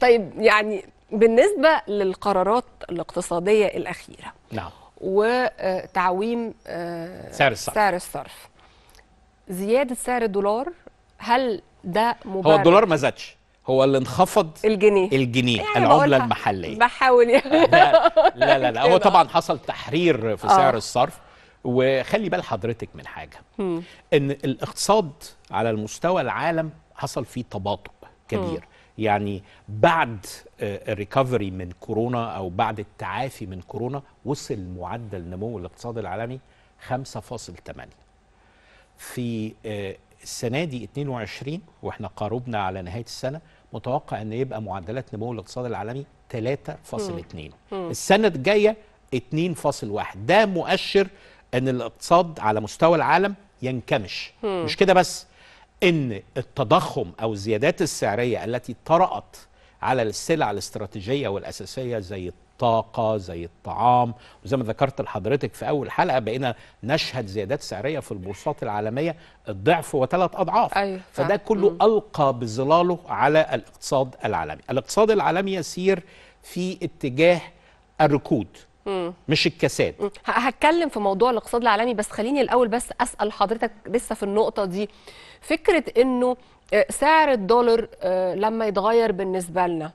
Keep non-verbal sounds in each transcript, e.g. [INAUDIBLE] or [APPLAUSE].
طيب يعني بالنسبه للقرارات الاقتصاديه الاخيره نعم وتعويم آه، سعر الصرف سعر الصرف زياده سعر الدولار هل ده مبارك؟ هو الدولار ما زادش هو اللي انخفض الجنيه الجنيه يعني العمله المحليه بحاول يعني [LAUGHS] لا لا لا, لا هو [LAUGHS] طبعا حصل تحرير في آه. سعر الصرف وخلي بال حضرتك من حاجه م. ان الاقتصاد على المستوى العالم حصل فيه تباطؤ كبير م. يعني بعد الريكفري آه، من كورونا او بعد التعافي من كورونا وصل معدل نمو الاقتصاد العالمي 5.8 في آه، السنه دي 22 واحنا قاربنا على نهايه السنه متوقع ان يبقى معدلات نمو الاقتصاد العالمي 3.2 السنه الجايه 2.1 ده مؤشر ان الاقتصاد على مستوى العالم ينكمش مش كده بس ان التضخم او الزيادات السعريه التي طرات على السلع الاستراتيجيه والاساسيه زي الطاقه زي الطعام وزي ما ذكرت لحضرتك في اول حلقه بقينا نشهد زيادات سعريه في البورصات العالميه الضعف وثلاث اضعاف أيوة. فده كله القى بظلاله على الاقتصاد العالمي الاقتصاد العالمي يسير في اتجاه الركود مم. مش الكساد هتكلم في موضوع الاقتصاد العالمي بس خليني الاول بس اسال حضرتك لسه في النقطه دي فكره انه آه، سعر الدولار آه، لما يتغير بالنسبه لنا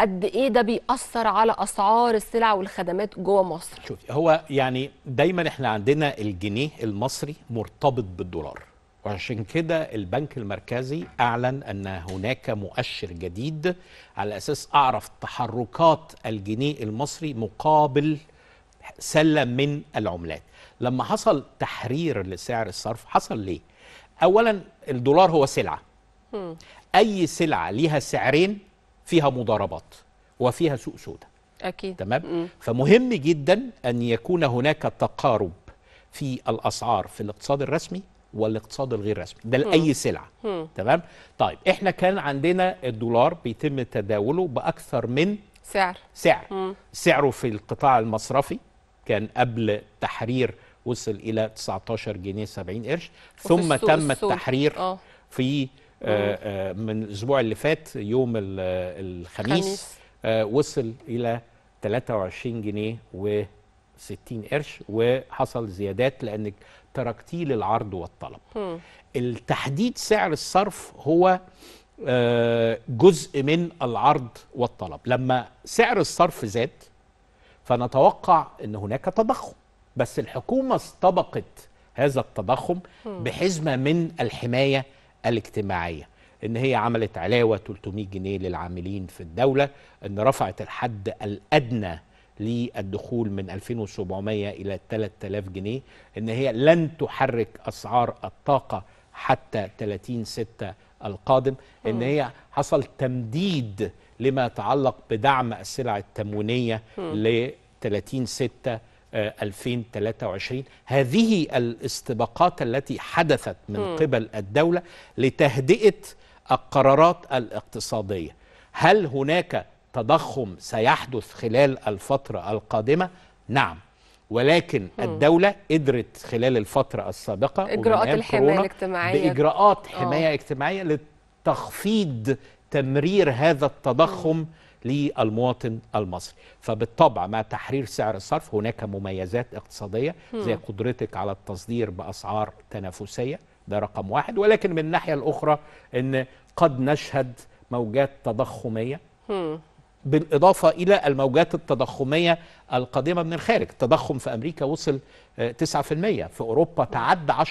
قد ايه ده بيأثر على اسعار السلع والخدمات جوه مصر شوفي هو يعني دايما احنا عندنا الجنيه المصري مرتبط بالدولار وعشان كده البنك المركزي أعلن أن هناك مؤشر جديد على أساس أعرف تحركات الجنيه المصري مقابل سلة من العملات لما حصل تحرير لسعر الصرف حصل ليه؟ أولا الدولار هو سلعة أي سلعة ليها سعرين فيها مضاربات وفيها سوق سوداء أكيد تمام؟ فمهم جدا أن يكون هناك تقارب في الأسعار في الاقتصاد الرسمي والاقتصاد الغير رسمي ده لاي سلعه تمام طيب احنا كان عندنا الدولار بيتم تداوله باكثر من سعر سعر مم. سعره في القطاع المصرفي كان قبل تحرير وصل الى 19 جنيه 70 قرش ثم تم السوق. التحرير أوه. في آه، آه، من الاسبوع اللي فات يوم آه، الخميس آه وصل الى 23 جنيه و 60 قرش وحصل زيادات لانك تركتيه للعرض والطلب م. التحديد سعر الصرف هو آه، جزء من العرض والطلب لما سعر الصرف زاد فنتوقع ان هناك تضخم بس الحكومه استبقت هذا التضخم بحزمه من الحمايه الاجتماعيه ان هي عملت علاوه 300 جنيه للعاملين في الدوله ان رفعت الحد الادنى للدخول من 2700 إلى 3000 جنيه إن هي لن تحرك أسعار الطاقة حتى 30 6 القادم إن هي حصل تمديد لما يتعلق بدعم السلع التموينية ل 30 6 2023 هذه الاستباقات التي حدثت من قبل الدولة لتهدئة القرارات الاقتصادية هل هناك تضخم سيحدث خلال الفترة القادمة نعم ولكن الدولة قدرت خلال الفترة السابقة إجراءات الحماية الاجتماعية بإجراءات آه. حماية أوه. اجتماعية لتخفيض تمرير هذا التضخم م. للمواطن المصري فبالطبع مع تحرير سعر الصرف هناك مميزات اقتصادية زي قدرتك على التصدير بأسعار تنافسية ده رقم واحد ولكن من الناحية الأخرى أن قد نشهد موجات تضخمية م. بالإضافة إلى الموجات التضخمية القادمة من الخارج التضخم في أمريكا وصل 9% في اوروبا تعدى 10%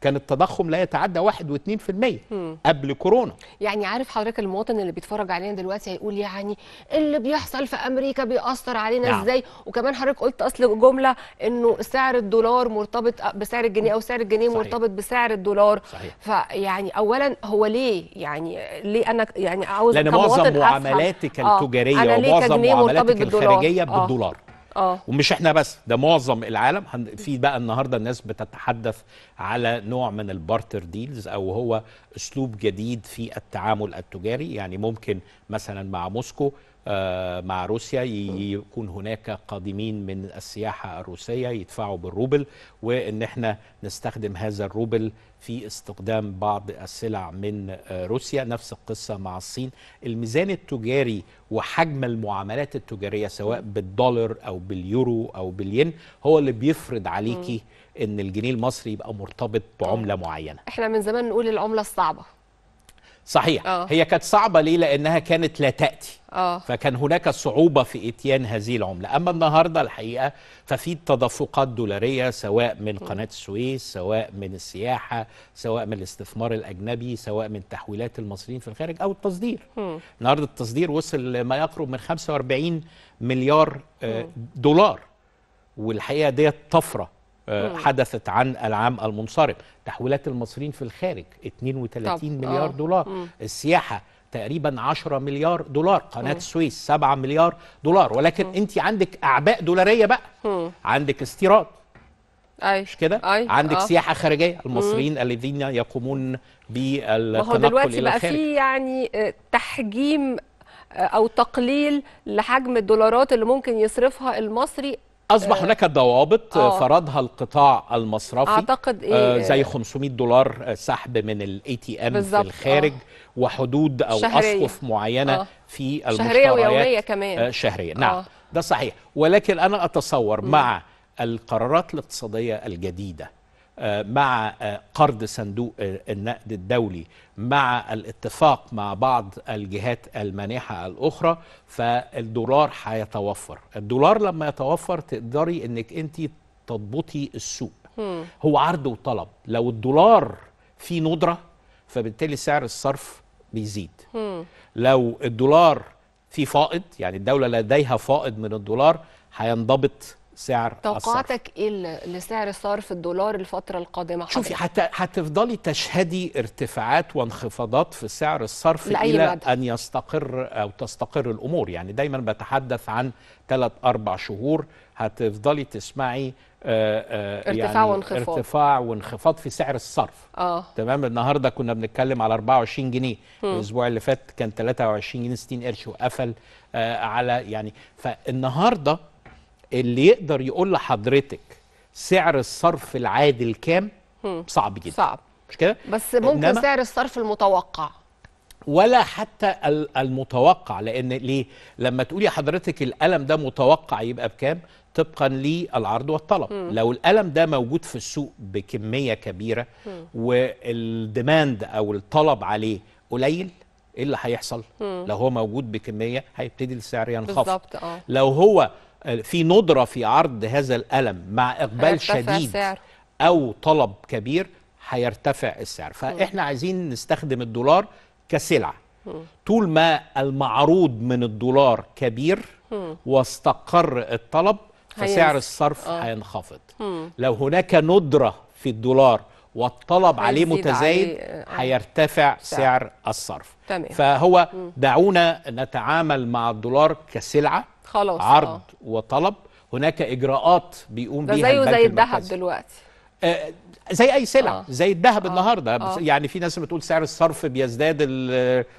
كان التضخم لا يتعدى 1 و2% قبل كورونا يعني عارف حضرتك المواطن اللي بيتفرج علينا دلوقتي هيقول يعني اللي بيحصل في امريكا بيأثر علينا نعم. ازاي وكمان حضرتك قلت اصل جمله انه سعر الدولار مرتبط بسعر الجنيه او سعر الجنيه صحيح. مرتبط بسعر الدولار صحيح. فيعني اولا هو ليه يعني ليه انا يعني عاوز لان معظم معاملاتك آه. التجاريه آه. ومعظم معاملاتك الخارجيه بالدولار, آه. بالدولار. أوه. ومش احنا بس ده معظم العالم في بقى النهارده الناس بتتحدث على نوع من البارتر ديلز او هو اسلوب جديد في التعامل التجاري يعني ممكن مثلا مع موسكو آه، مع روسيا يكون هناك قادمين من السياحة الروسية يدفعوا بالروبل وإن احنا نستخدم هذا الروبل في استخدام بعض السلع من آه، روسيا نفس القصة مع الصين الميزان التجاري وحجم المعاملات التجارية سواء بالدولار أو باليورو أو بالين هو اللي بيفرض عليكي ان الجنيه المصري يبقى مرتبط بعمله طيب. معينه احنا من زمان نقول العمله الصعبه صحيح أوه. هي كانت صعبة ليه لأنها كانت لا تأتي أوه. فكان هناك صعوبة في إتيان هذه العملة أما النهاردة الحقيقة ففي تدفقات دولارية سواء من قناة السويس سواء من السياحة سواء من الاستثمار الأجنبي سواء من تحويلات المصريين في الخارج أو التصدير النهاردة التصدير وصل لما يقرب من 45 مليار آه، دولار والحقيقة ديت طفرة آه، حدثت عن العام المنصرم تحويلات المصريين في الخارج 32 طب. مليار آه. دولار مم. السياحة تقريبا 10 مليار دولار قناة مم. السويس 7 مليار دولار ولكن مم. انت عندك أعباء دولارية بقى مم. عندك استيراد أي. مش كده عندك آه. سياحه خارجيه المصريين مم. الذين يقومون بالتنقل إلى هو دلوقتي بقى في يعني آه، تحجيم او تقليل لحجم الدولارات اللي ممكن يصرفها المصري اصبح آه. هناك ضوابط آه. فرضها القطاع المصرفي اعتقد آه، إيه زي 500 دولار سحب من الاي تي ام في الخارج أوه. وحدود او اسقف معينه أوه. في المشتريات شهريه ويوميه كمان شهريه نعم ده صحيح ولكن انا اتصور مع القرارات الاقتصاديه الجديده آه، مع آه، قرض صندوق آه، النقد الدولي مع الاتفاق مع بعض الجهات المانحة الأخرى فالدولار هيتوفر الدولار لما يتوفر تقدري أنك أنت تضبطي السوق هو عرض وطلب لو الدولار فيه ندرة فبالتالي سعر الصرف بيزيد لو الدولار فيه فائض يعني الدولة لديها فائض من الدولار هينضبط سعر توقعاتك ايه لسعر صرف الدولار الفتره القادمه حضرتك؟ شوفي حتى هتفضلي تشهدي ارتفاعات وانخفاضات في سعر الصرف الى مدى. ان يستقر او تستقر الامور يعني دايما بتحدث عن ثلاث اربع شهور هتفضلي تسمعي آآ آه، آآ آه، ارتفاع يعني وانخفاض ارتفاع وانخفاض في سعر الصرف اه تمام النهارده كنا بنتكلم على 24 جنيه م. الاسبوع اللي فات كان 23 جنيه 60 قرش وقفل آه، على يعني فالنهارده اللي يقدر يقول لحضرتك سعر الصرف العادل كام صعب جدا صعب مش كده بس ممكن سعر الصرف المتوقع ولا حتى المتوقع لان ليه لما تقولي حضرتك القلم ده متوقع يبقى بكام طبقا للعرض والطلب مم. لو القلم ده موجود في السوق بكميه كبيره والديماند او الطلب عليه قليل ايه اللي هيحصل مم. لو هو موجود بكميه هيبتدي السعر ينخفض بالظبط اه لو هو في ندرة في عرض هذا الألم مع إقبال شديد السعر. أو طلب كبير هيرتفع السعر فإحنا عايزين نستخدم الدولار كسلعة طول ما المعروض من الدولار كبير واستقر الطلب فسعر الصرف آه. هينخفض لو هناك ندرة في الدولار والطلب عليه متزايد آه، هيرتفع سعر الصرف تمام. فهو دعونا نتعامل مع الدولار كسلعة خلاص عرض آه. وطلب هناك إجراءات بيقوم بيها زيه زي الذهب دلوقتي آه زي اي سلعه آه. زي الذهب آه. النهارده آه. يعني في ناس بتقول سعر الصرف بيزداد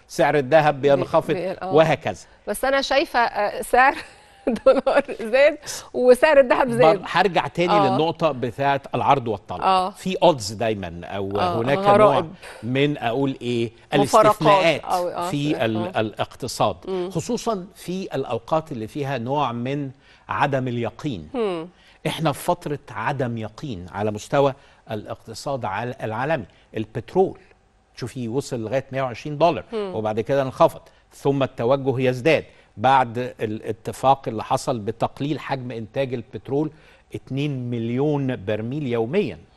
سعر الذهب بينخفض بي... آه. وهكذا بس انا شايفه آه، سعر [LAUGHS] دولار زاد وسعر الذهب زاد هرجع تاني آه. للنقطه بتاعه العرض والطلب آه. في اودز دايما او آه. هناك غرائب. نوع من اقول ايه الاستثناءات آه. في آه. الاقتصاد م. خصوصا في الاوقات اللي فيها نوع من عدم اليقين م. احنا في فتره عدم يقين على مستوى الاقتصاد العالمي البترول شوفي وصل لغايه 120 دولار م. وبعد كده انخفض ثم التوجه يزداد بعد الاتفاق اللي حصل بتقليل حجم إنتاج البترول 2 مليون برميل يوميا